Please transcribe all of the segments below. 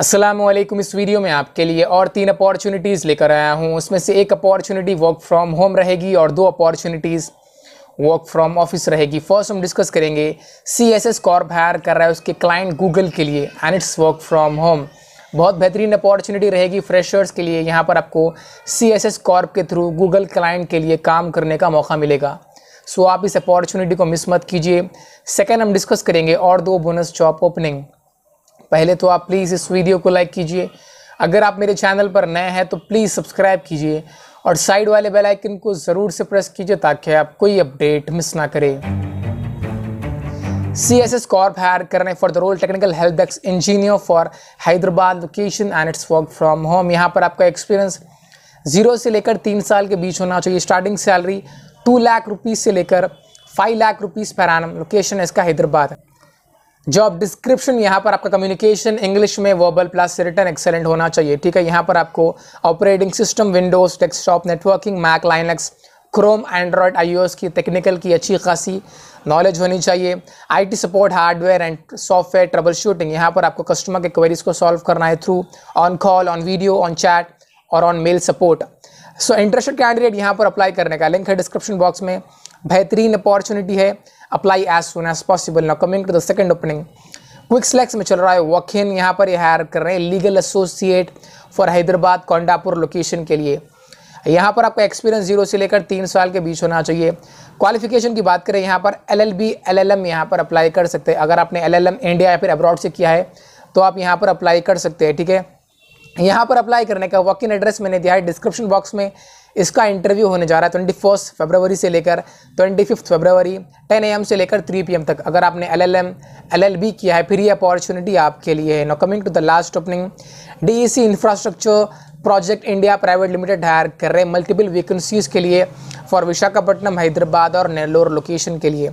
असलम इस वीडियो में आपके लिए और तीन अपॉर्चुनिटीज़ लेकर आया हूँ उसमें से एक अपॉर्चुनिटी वर्क फ्रॉम होम रहेगी और दो अपॉर्चुनिटीज़ वर्क फ्रॉम ऑफिस रहेगी फर्स्ट हम डिस्कस करेंगे C S S Corp hire कर रहा है उसके क्लाइंट गूगल के लिए and it's work from home बहुत बेहतरीन अपॉर्चुनिटी रहेगी फ्रेशर्स के लिए यहाँ पर आपको सी एस एस कॉर्प के थ्रू गूगल क्लाइंट के लिए काम करने का मौका मिलेगा सो so, आप इस अपॉर्चुनिटी को मिस मत कीजिए सेकेंड हम डिस्कस करेंगे और दो बोनस जॉब ओपनिंग पहले तो आप प्लीज़ इस वीडियो को लाइक कीजिए अगर आप मेरे चैनल पर नए हैं तो प्लीज़ सब्सक्राइब कीजिए और साइड वाले बेल आइकन को ज़रूर से प्रेस कीजिए ताकि आप कोई अपडेट मिस ना करें C S S Corp hire करने for the role technical help desk engineer for Hyderabad location and it's work from home यहाँ पर आपका एक्सपीरियंस ज़ीरो से लेकर तीन साल के बीच होना चाहिए starting salary two lakh rupees से लेकर five lakh rupees per annum location इसका हैदराबाद है जॉब डिस्क्रिप्शन यहाँ पर आपका कम्युनिकेशन इंग्लिश में वर्बल प्लस रिटर्न एक्सेलेंट होना चाहिए ठीक है यहाँ पर आपको operating system Windows desktop networking Mac Linux Chrome Android iOS की टेक्निकल की अच्छी खासी नॉलेज होनी चाहिए IT support hardware and software troubleshooting यहाँ पर आपको कस्टमर के क्वेरीज को सॉल्व करना है through on call on video on chat और on mail support so interested candidate यहाँ पर अप्लाई करने का लिंक है डिस्क्रिप्शन बॉक्स में बेहतरीन अपॉर्चुनिटी है apply as soon as possible now coming to the second opening quick सिलेक्स में चल रहा है वॉक इन यहाँ पर हायर कर रहे हैं legal associate for Hyderabad Kondapur location के लिए यहाँ पर आपका एक्सपीरियंस जीरो से लेकर तीन साल के बीच होना चाहिए क्वालिफिकेशन की बात करें यहाँ पर L L B L L M यहाँ पर अप्लाई कर सकते हैं अगर आपने एल एल एम इंडिया या फिर अब्रॉड से किया है तो आप यहाँ पर अप्लाई कर सकते हैं ठीक है यहाँ पर अप्लाई करने का वॉक इन एड्रेस मैंने दिया है डिस्क्रिप्शन बॉक्स में इसका इंटरव्यू होने जा रहा है ट्वेंटी फर्स्ट फेबरवरी से लेकर twenty fifth February ten AM से लेकर थ्री पी एम तक अगर आपने L L M L L B किया है फिर ये अपॉर्चुनिटी आपके लिए है no coming to the last opening D E C infrastructure project India private limited hire कर रहे मल्टीपल वैकेंसीज के लिए फॉर विशाखापट्टनम हैदराबाद और नेल्लोर लोकेशन के लिए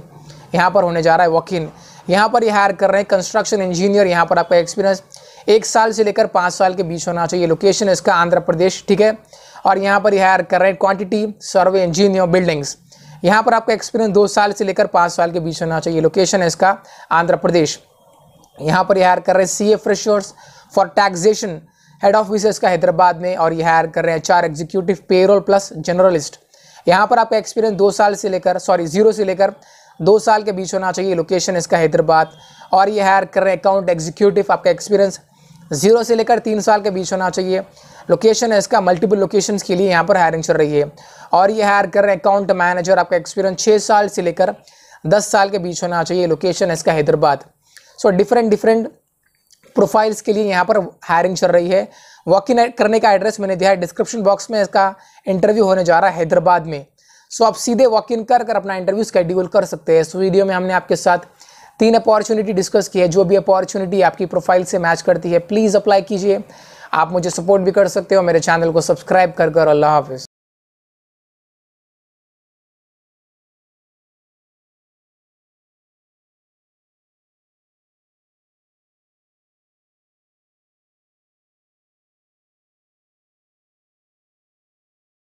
यहाँ पर होने जा रहा है वॉक इन यहाँ पर ये हायर कर रहे हैं कंस्ट्रक्शन इंजीनियर यहाँ पर आपका एक्सपीरियंस एक साल से लेकर पाँच साल के बीच होना चाहिए लोकेशन इसका आंध्र प्रदेश ठीक है और यहाँ पर हायर कर रहे हैं क्वान्टिटी सर्वे इंजीनियर बिल्डिंग्स यहाँ पर आपका एक्सपीरियंस दो साल से लेकर पाँच साल के बीच होना चाहिए लोकेशन है इसका आंध्र प्रदेश यहाँ पर हायर कर रहे हैं C A freshers for taxation head office इसका हैदराबाद में और ये हायर कर रहे हैं चार एग्जीक्यूटिव पेरोल प्लस जनरलिस्ट यहाँ पर आपका एक्सपीरियंस दो साल से लेकर सॉरी जीरो से लेकर दो साल के बीच होना चाहिए लोकेशन इसका हैदराबाद और ये हायर कर रहे हैं अकाउंट एग्जीक्यूटिव आपका एक्सपीरियंस जीरो से लेकर तीन साल के बीच होना चाहिए लोकेशन है इसका मल्टीपल लोकेशंस के लिए यहाँ पर हायरिंग चल रही है और ये हायर कर रहे हैं अकाउंट मैनेजर आपका एक्सपीरियंस छः साल से लेकर दस साल के बीच होना चाहिए लोकेशन है इसका Hyderabad so different different profiles के लिए यहाँ पर हायरिंग चल रही है वॉक इन करने का एड्रेस मैंने दिया है डिस्क्रिप्शन बॉक्स में इसका इंटरव्यू होने जा रहा है हैदराबाद में सो आप सीधे वॉक इन कर कर अपना इंटरव्यू स्केड्यूल कर सकते हैं इस वीडियो में हमने आपके साथ तीन अपॉर्चुनिटी डिस्कस की है जो भी अपॉर्चुनिटी आपकी प्रोफाइल से मैच करती है प्लीज़ अप्लाई कीजिए आप मुझे सपोर्ट भी कर सकते हो मेरे चैनल को सब्सक्राइब कर कर अल्लाह हाफिज़